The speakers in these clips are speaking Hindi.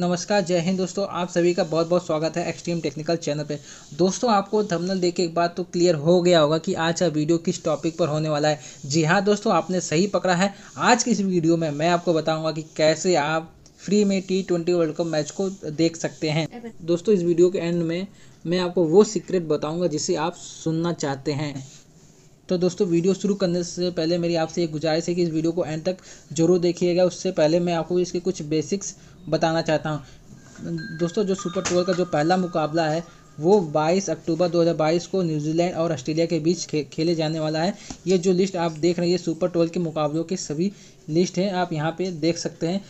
नमस्कार जय हिंद दोस्तों आप सभी का बहुत बहुत स्वागत है एक्सट्रीम टेक्निकल चैनल पे दोस्तों आपको थंबनेल देख के एक बात तो क्लियर हो गया होगा कि आज का वीडियो किस टॉपिक पर होने वाला है जी हाँ दोस्तों आपने सही पकड़ा है आज की इस वीडियो में मैं आपको बताऊंगा कि कैसे आप फ्री में T twenty world cup match को देख सकते हैं दोस्तों इस वीडियो के एंड में मैं आपको वो सीक्रेट बताऊँगा जिसे आप सुनना चाहते हैं तो दोस्तों वीडियो शुरू करने से पहले मेरी आपसे एक गुजारिश है कि इस वीडियो को एंड तक जरूर देखिएगा उससे पहले मैं आपको इसके कुछ बेसिक्स बताना चाहता हूँ दोस्तों जो सुपर टूर का जो पहला मुकाबला है वो 22 अक्टूबर 2022 को न्यूजीलैंड और ऑस्ट्रेलिया के बीच खे, खेले जाने वाला है ये जो लिस्ट आप देख रहे हैं ये सुपर ट्वेल्व के मुकाबलों की सभी लिस्ट हैं आप यहाँ पे देख सकते हैं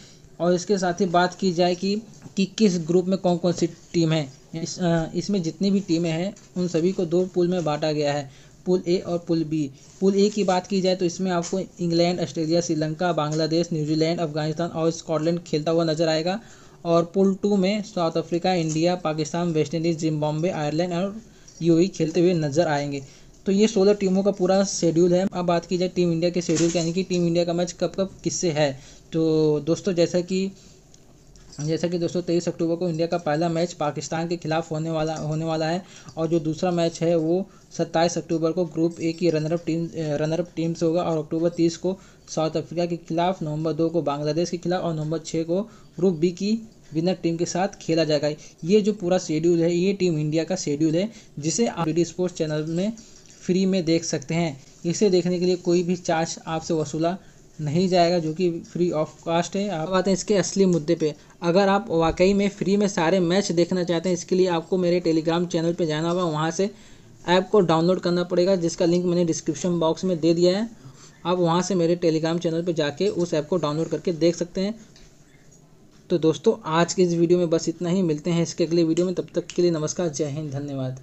और इसके साथ ही बात की जाए कि, कि किस ग्रुप में कौन कौन सी टीम है इस, इसमें जितनी भी टीमें हैं उन सभी को दो पुल में बांटा गया है पुल ए और पुल बी पुल ए की बात की जाए तो इसमें आपको England Australia Sri Lanka Bangladesh New Zealand Afghanistan और स्कॉटलैंड खेलता हुआ नजर आएगा और पुल टू में South Africa India Pakistan West Indies Zimbabwe Ireland और यू खेलते हुए नजर आएंगे तो ये सोलह टीमों का पूरा शेड्यूल है अब बात की जाए टीम इंडिया के शेड्यूल की यानी कि टीम इंडिया का मैच कब कब किससे है तो दोस्तों जैसा कि जैसा कि दोस्तों तेईस अक्टूबर को इंडिया का पहला मैच पाकिस्तान के खिलाफ होने वाला होने वाला है और जो दूसरा मैच है वो सत्ताईस अक्टूबर को ग्रुप ए की रनरअप टीम रनरअप टीम से होगा और अक्टूबर तीस को साउथ अफ्रीका के खिलाफ नवंबर दो को बांग्लादेश के खिलाफ और नवंबर छः को ग्रुप बी की विनर टीम के साथ खेला जाएगा ये जो पूरा शेड्यूल है ये टीम इंडिया का शेड्यूल है जिसे आप डी स्पोर्ट्स चैनल में फ्री में देख सकते हैं इसे देखने के लिए कोई भी चार्ज आपसे वसूला नहीं जाएगा जो कि फ्री ऑफ कास्ट है आप आते हैं इसके असली मुद्दे पे अगर आप वाकई में फ्री में सारे मैच देखना चाहते हैं इसके लिए आपको मेरे टेलीग्राम चैनल पे जाना होगा वहाँ से ऐप को डाउनलोड करना पड़ेगा जिसका लिंक मैंने डिस्क्रिप्शन बॉक्स में दे दिया है आप वहाँ से मेरे टेलीग्राम चैनल पर जाके उस ऐप को डाउनलोड करके देख सकते हैं तो दोस्तों आज के इस वीडियो में बस इतना ही मिलते हैं इसके अगले वीडियो में तब तक के लिए नमस्कार जय हिंद धन्यवाद